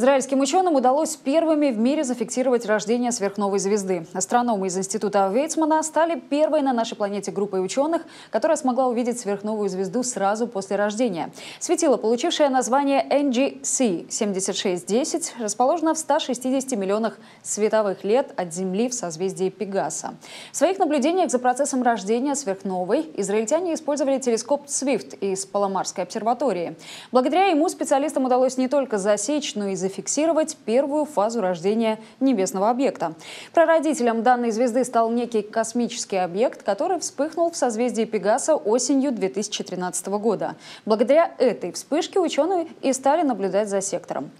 Израильским ученым удалось первыми в мире зафиксировать рождение сверхновой звезды. Астрономы из Института Вейцмана стали первой на нашей планете группой ученых, которая смогла увидеть сверхновую звезду сразу после рождения. Светило, получившее название NGC-7610, расположено в 160 миллионах световых лет от Земли в созвездии Пегаса. В своих наблюдениях за процессом рождения сверхновой израильтяне использовали телескоп Свифт из Паломарской обсерватории. Благодаря ему специалистам удалось не только засечь, но и зафиксировать зафиксировать первую фазу рождения небесного объекта. Прародителем данной звезды стал некий космический объект, который вспыхнул в созвездии Пегаса осенью 2013 года. Благодаря этой вспышке ученые и стали наблюдать за сектором.